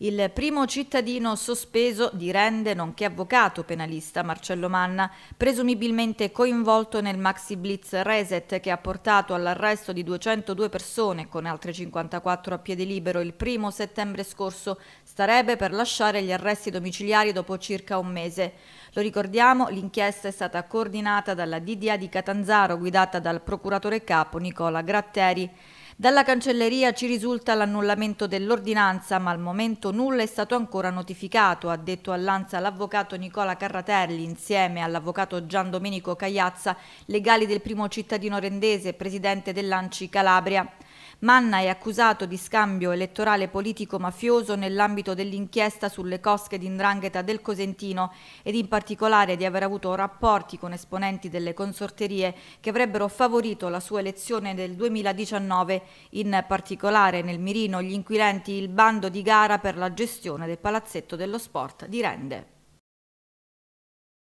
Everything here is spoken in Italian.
Il primo cittadino sospeso di Rende, nonché avvocato penalista Marcello Manna, presumibilmente coinvolto nel maxi blitz reset che ha portato all'arresto di 202 persone con altre 54 a piede libero il primo settembre scorso, starebbe per lasciare gli arresti domiciliari dopo circa un mese. Lo ricordiamo, l'inchiesta è stata coordinata dalla DDA di Catanzaro guidata dal procuratore capo Nicola Gratteri. Dalla cancelleria ci risulta l'annullamento dell'ordinanza, ma al momento nulla è stato ancora notificato, ha detto all'Anza l'avvocato Nicola Carratelli insieme all'avvocato Gian Domenico Cagliazza, legali del primo cittadino rendese, presidente dell'Anci Calabria. Manna è accusato di scambio elettorale politico-mafioso nell'ambito dell'inchiesta sulle cosche di indrangheta del Cosentino ed in particolare di aver avuto rapporti con esponenti delle consorterie che avrebbero favorito la sua elezione nel 2019, in particolare nel mirino gli inquirenti il bando di gara per la gestione del palazzetto dello sport di Rende.